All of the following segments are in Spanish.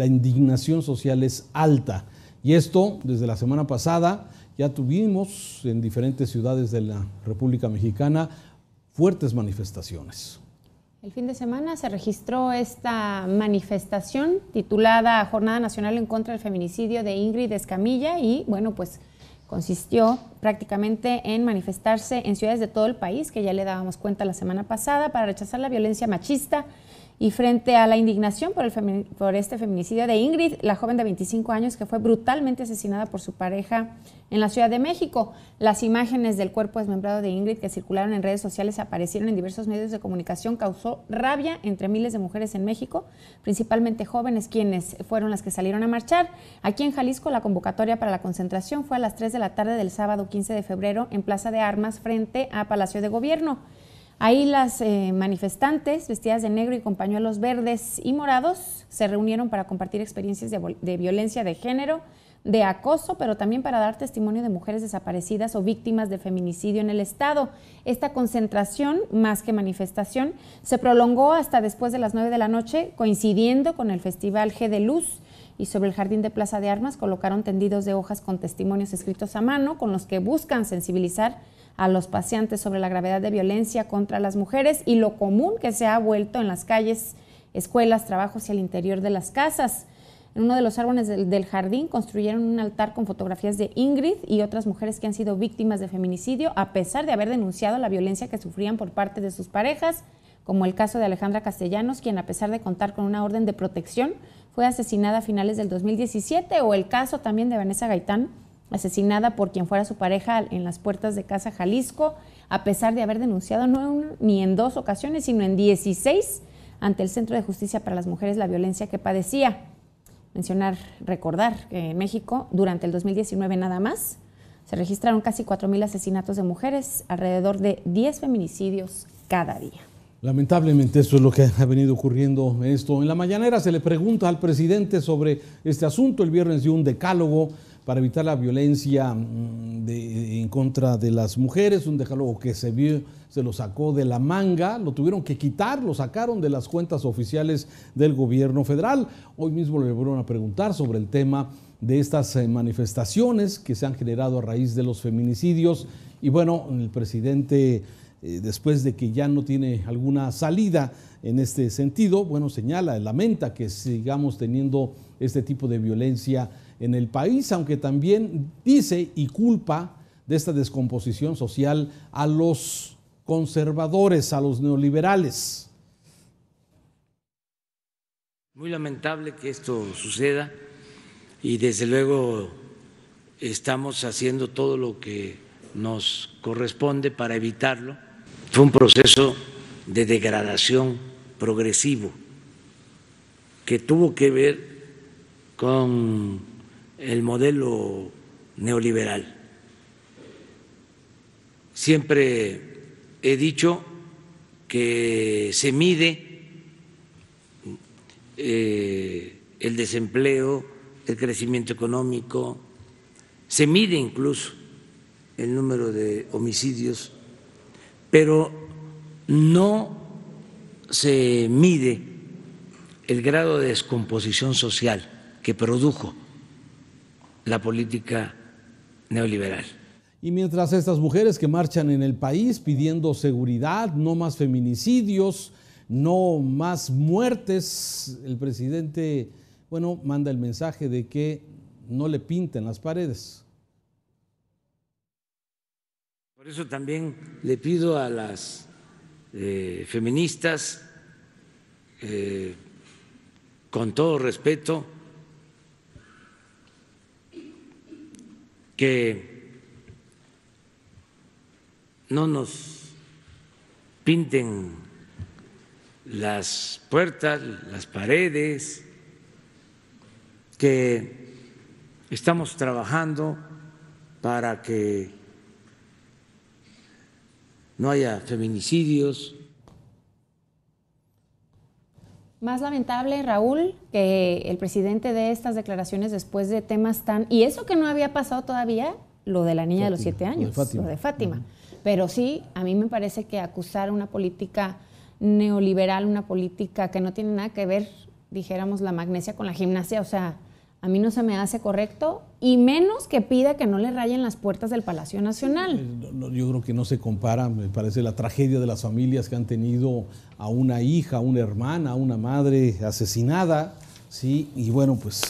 la indignación social es alta. Y esto, desde la semana pasada, ya tuvimos en diferentes ciudades de la República Mexicana fuertes manifestaciones. El fin de semana se registró esta manifestación titulada Jornada Nacional en contra del feminicidio de Ingrid Escamilla y bueno, pues consistió prácticamente en manifestarse en ciudades de todo el país, que ya le dábamos cuenta la semana pasada, para rechazar la violencia machista y frente a la indignación por, por este feminicidio de Ingrid, la joven de 25 años que fue brutalmente asesinada por su pareja en la Ciudad de México, las imágenes del cuerpo desmembrado de Ingrid que circularon en redes sociales aparecieron en diversos medios de comunicación, causó rabia entre miles de mujeres en México, principalmente jóvenes quienes fueron las que salieron a marchar. Aquí en Jalisco la convocatoria para la concentración fue a las 3 de la tarde del sábado 15 de febrero en Plaza de Armas frente a Palacio de Gobierno. Ahí las eh, manifestantes, vestidas de negro y con pañuelos verdes y morados, se reunieron para compartir experiencias de, violencia de género, de acoso, pero también para dar testimonio de mujeres desaparecidas o víctimas de feminicidio en el Estado. Esta concentración, más que manifestación, se prolongó hasta después de las 9 de la noche, coincidiendo con el Festival G de Luz. Y sobre el jardín de Plaza de Armas colocaron tendidos de hojas con testimonios escritos a mano, con los que buscan sensibilizar a los pacientes sobre la gravedad de violencia contra las mujeres y lo común que se ha vuelto en las calles, escuelas, trabajos y al interior de las casas. En uno de los árboles del, jardín construyeron un altar con fotografías de Ingrid y otras mujeres que han sido víctimas de feminicidio a pesar de haber denunciado la violencia que sufrían por parte de sus parejas, como el caso de Alejandra Castellanos, quien a pesar de contar con una orden de protección fue asesinada a finales del 2017, o el caso también de Vanessa Gaitán, asesinada por quien fuera su pareja en las puertas de Casa Jalisco, a pesar de haber denunciado no ni en dos ocasiones, sino en 16 ante el Centro de Justicia para las Mujeres la violencia que padecía. Mencionar, recordar que en México durante el 2019 nada más se registraron casi 4.000 asesinatos de mujeres, alrededor de 10 feminicidios cada día. Lamentablemente eso es lo que ha venido ocurriendo esto. En la mañanera se le pregunta al presidente sobre este asunto, el viernes dio un decálogo para evitar la violencia mm, en contra de las mujeres, un decálogo que se vio, se lo sacó de la manga, lo tuvieron que quitar, lo sacaron de las cuentas oficiales del gobierno federal. Hoy mismo le volvieron a preguntar sobre el tema de estas eh, manifestaciones que se han generado a raíz de los feminicidios. Y bueno, el presidente, eh, después de que ya no tiene alguna salida en este sentido, bueno, señala, lamenta que sigamos teniendo este tipo de violencia en el país, aunque también dice y culpa de esta descomposición social a los conservadores, a los neoliberales. Muy lamentable que esto suceda y desde luego estamos haciendo todo lo que nos corresponde para evitarlo. Fue un proceso de degradación progresivo que tuvo que ver con el modelo neoliberal. Siempre he dicho que se mide eh, el desempleo, el crecimiento económico, se mide incluso el número de homicidios, pero no se mide el grado de descomposición social que produjo la política neoliberal. Y mientras estas mujeres que marchan en el país pidiendo seguridad, no más feminicidios, no más muertes, el presidente, bueno, manda el mensaje de que no le pinten las paredes. Por eso también le pido a las eh, feministas, eh, con todo respeto, que no nos pinten las puertas, las paredes, que estamos trabajando para que no haya feminicidios, más lamentable, Raúl, que el presidente dé estas declaraciones después de temas tan... Y eso que no había pasado todavía, lo de la niña de los siete años, lo de Fátima. Pero sí, a mí me parece que acusar una política neoliberal, una política que no tiene nada que ver, dijéramos, la magnesia con la gimnasia, o sea, a mí no se me hace correcto y menos que pida que no le rayen las puertas del Palacio Nacional. Yo creo que no se compara, me parece la tragedia de las familias que han tenido a una hija, a una hermana, a una madre asesinada. Sí, y bueno, pues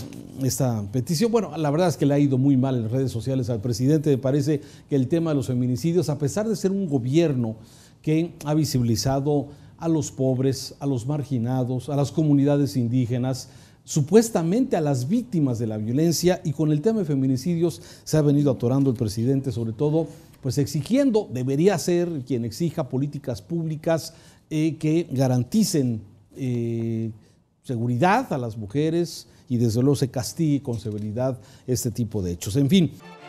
esta petición, bueno, la verdad es que le ha ido muy mal en redes sociales al presidente. Me parece que el tema de los feminicidios, a pesar de ser un gobierno que ha visibilizado a los pobres, a los marginados, a las comunidades indígenas, supuestamente a las víctimas de la violencia y con el tema de feminicidios se ha venido atorando el presidente, sobre todo pues exigiendo, debería ser quien exija políticas públicas eh, que garanticen eh, seguridad a las mujeres y desde luego se castigue con severidad este tipo de hechos. En fin.